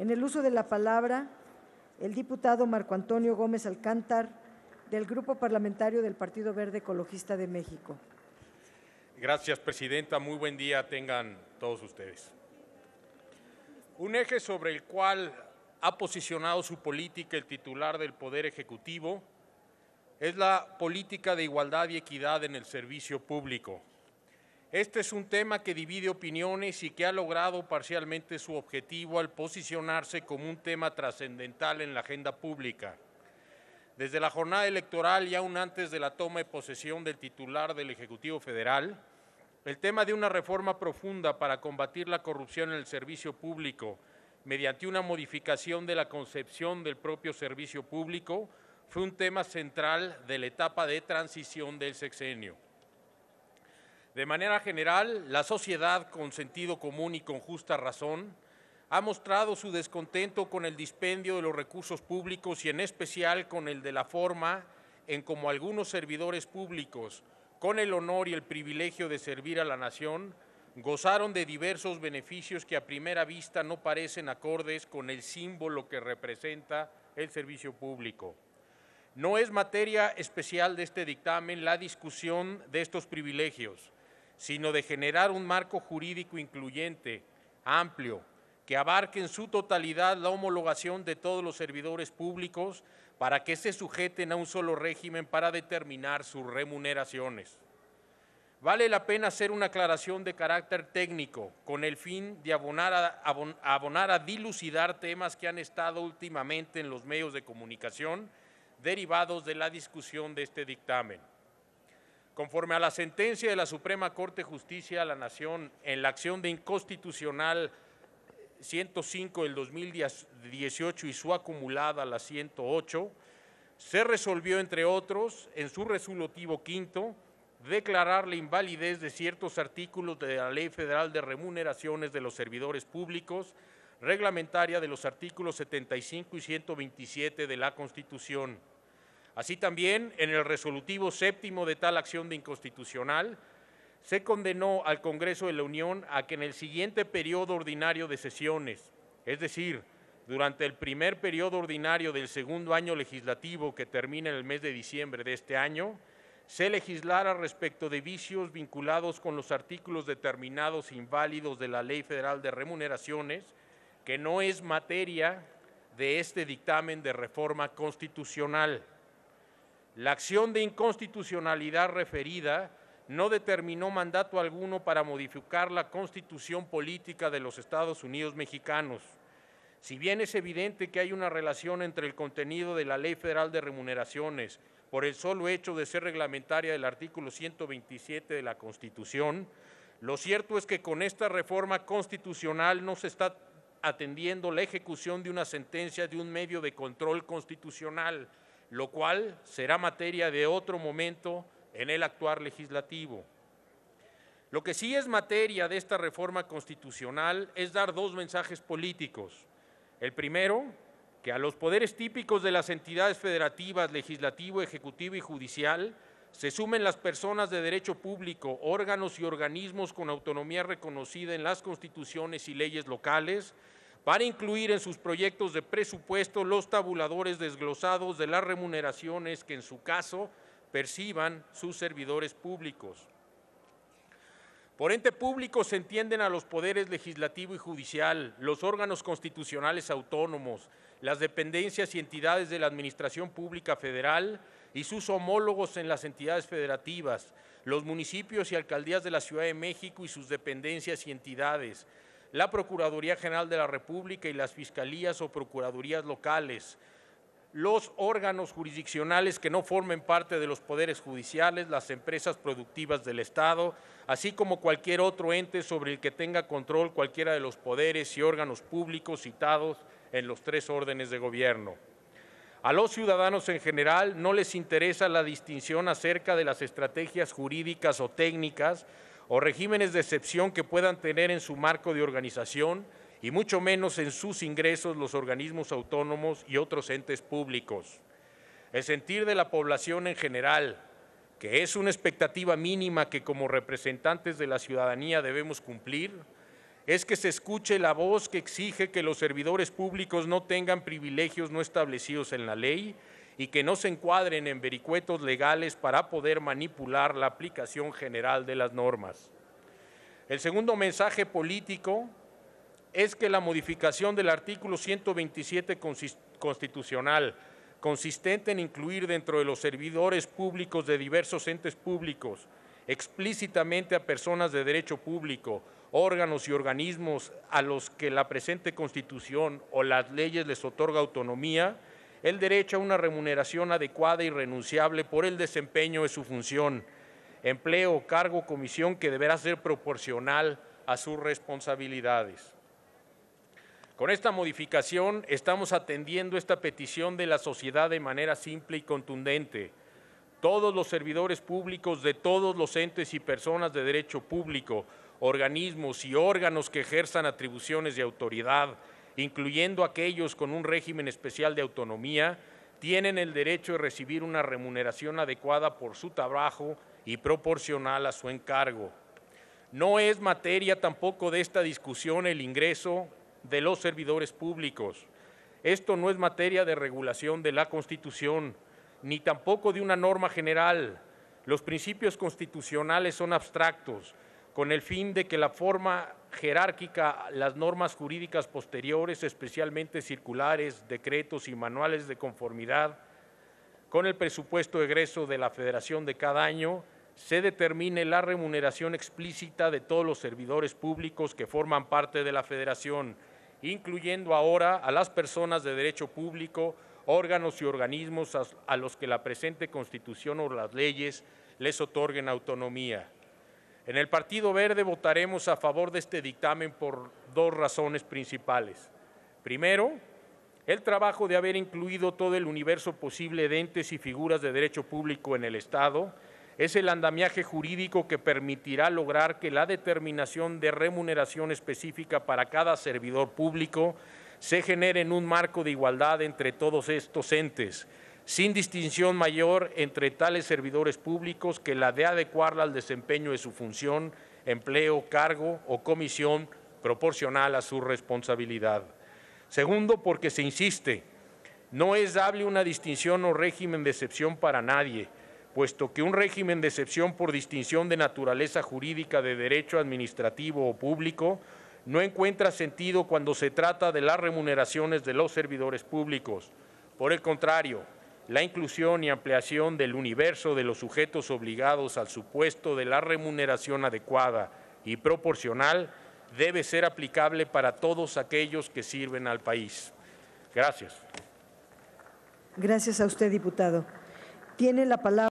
En el uso de la palabra, el diputado Marco Antonio Gómez Alcántar, del Grupo Parlamentario del Partido Verde Ecologista de México. Gracias, Presidenta. Muy buen día tengan todos ustedes. Un eje sobre el cual ha posicionado su política el titular del Poder Ejecutivo es la política de igualdad y equidad en el servicio público este es un tema que divide opiniones y que ha logrado parcialmente su objetivo al posicionarse como un tema trascendental en la agenda pública. Desde la jornada electoral y aún antes de la toma de posesión del titular del Ejecutivo Federal, el tema de una reforma profunda para combatir la corrupción en el servicio público mediante una modificación de la concepción del propio servicio público fue un tema central de la etapa de transición del sexenio. De manera general, la sociedad con sentido común y con justa razón ha mostrado su descontento con el dispendio de los recursos públicos y en especial con el de la forma en como algunos servidores públicos, con el honor y el privilegio de servir a la nación, gozaron de diversos beneficios que a primera vista no parecen acordes con el símbolo que representa el servicio público. No es materia especial de este dictamen la discusión de estos privilegios, sino de generar un marco jurídico incluyente, amplio, que abarque en su totalidad la homologación de todos los servidores públicos para que se sujeten a un solo régimen para determinar sus remuneraciones. Vale la pena hacer una aclaración de carácter técnico con el fin de abonar a, abonar a dilucidar temas que han estado últimamente en los medios de comunicación derivados de la discusión de este dictamen. Conforme a la sentencia de la Suprema Corte de Justicia de la Nación en la acción de inconstitucional 105 del 2018 y su acumulada la 108, se resolvió, entre otros, en su resolutivo quinto, declarar la invalidez de ciertos artículos de la Ley Federal de Remuneraciones de los Servidores Públicos, reglamentaria de los artículos 75 y 127 de la Constitución Así también, en el resolutivo séptimo de tal acción de inconstitucional, se condenó al Congreso de la Unión a que en el siguiente periodo ordinario de sesiones, es decir, durante el primer periodo ordinario del segundo año legislativo que termina en el mes de diciembre de este año, se legislara respecto de vicios vinculados con los artículos determinados e inválidos de la Ley Federal de Remuneraciones, que no es materia de este dictamen de reforma constitucional. La acción de inconstitucionalidad referida no determinó mandato alguno para modificar la constitución política de los Estados Unidos mexicanos. Si bien es evidente que hay una relación entre el contenido de la Ley Federal de Remuneraciones por el solo hecho de ser reglamentaria del artículo 127 de la Constitución, lo cierto es que con esta reforma constitucional no se está atendiendo la ejecución de una sentencia de un medio de control constitucional lo cual será materia de otro momento en el actuar legislativo. Lo que sí es materia de esta reforma constitucional es dar dos mensajes políticos. El primero, que a los poderes típicos de las entidades federativas, legislativo, ejecutivo y judicial, se sumen las personas de derecho público, órganos y organismos con autonomía reconocida en las constituciones y leyes locales, para incluir en sus proyectos de presupuesto los tabuladores desglosados de las remuneraciones que en su caso perciban sus servidores públicos. Por ente público se entienden a los poderes legislativo y judicial, los órganos constitucionales autónomos, las dependencias y entidades de la Administración Pública Federal y sus homólogos en las entidades federativas, los municipios y alcaldías de la Ciudad de México y sus dependencias y entidades, la Procuraduría General de la República y las fiscalías o procuradurías locales, los órganos jurisdiccionales que no formen parte de los poderes judiciales, las empresas productivas del Estado, así como cualquier otro ente sobre el que tenga control cualquiera de los poderes y órganos públicos citados en los tres órdenes de gobierno. A los ciudadanos en general no les interesa la distinción acerca de las estrategias jurídicas o técnicas o regímenes de excepción que puedan tener en su marco de organización y mucho menos en sus ingresos los organismos autónomos y otros entes públicos. El sentir de la población en general, que es una expectativa mínima que como representantes de la ciudadanía debemos cumplir, es que se escuche la voz que exige que los servidores públicos no tengan privilegios no establecidos en la ley y que no se encuadren en vericuetos legales para poder manipular la aplicación general de las normas. El segundo mensaje político es que la modificación del artículo 127 constitucional, consistente en incluir dentro de los servidores públicos de diversos entes públicos, explícitamente a personas de derecho público, órganos y organismos a los que la presente Constitución o las leyes les otorga autonomía, el derecho a una remuneración adecuada y renunciable por el desempeño de su función, empleo, cargo, comisión que deberá ser proporcional a sus responsabilidades. Con esta modificación estamos atendiendo esta petición de la sociedad de manera simple y contundente. Todos los servidores públicos de todos los entes y personas de derecho público, organismos y órganos que ejerzan atribuciones de autoridad, incluyendo aquellos con un régimen especial de autonomía, tienen el derecho de recibir una remuneración adecuada por su trabajo y proporcional a su encargo. No es materia tampoco de esta discusión el ingreso de los servidores públicos. Esto no es materia de regulación de la Constitución, ni tampoco de una norma general. Los principios constitucionales son abstractos con el fin de que la forma jerárquica, las normas jurídicas posteriores, especialmente circulares, decretos y manuales de conformidad, con el presupuesto egreso de la federación de cada año, se determine la remuneración explícita de todos los servidores públicos que forman parte de la federación, incluyendo ahora a las personas de derecho público, órganos y organismos a, los que la presente constitución o las leyes les otorguen autonomía. En el Partido Verde votaremos a favor de este dictamen por dos razones principales. Primero, el trabajo de haber incluido todo el universo posible de entes y figuras de derecho público en el Estado es el andamiaje jurídico que permitirá lograr que la determinación de remuneración específica para cada servidor público se genere en un marco de igualdad entre todos estos entes, sin distinción mayor entre tales servidores públicos que la de adecuarla al desempeño de su función, empleo, cargo o comisión proporcional a su responsabilidad. Segundo, porque se insiste, no es dable una distinción o régimen de excepción para nadie, puesto que un régimen de excepción por distinción de naturaleza jurídica de derecho administrativo o público no encuentra sentido cuando se trata de las remuneraciones de los servidores públicos. Por el contrario, la inclusión y ampliación del universo de los sujetos obligados al supuesto de la remuneración adecuada y proporcional debe ser aplicable para todos aquellos que sirven al país. Gracias. Gracias a usted, diputado. Tiene la palabra.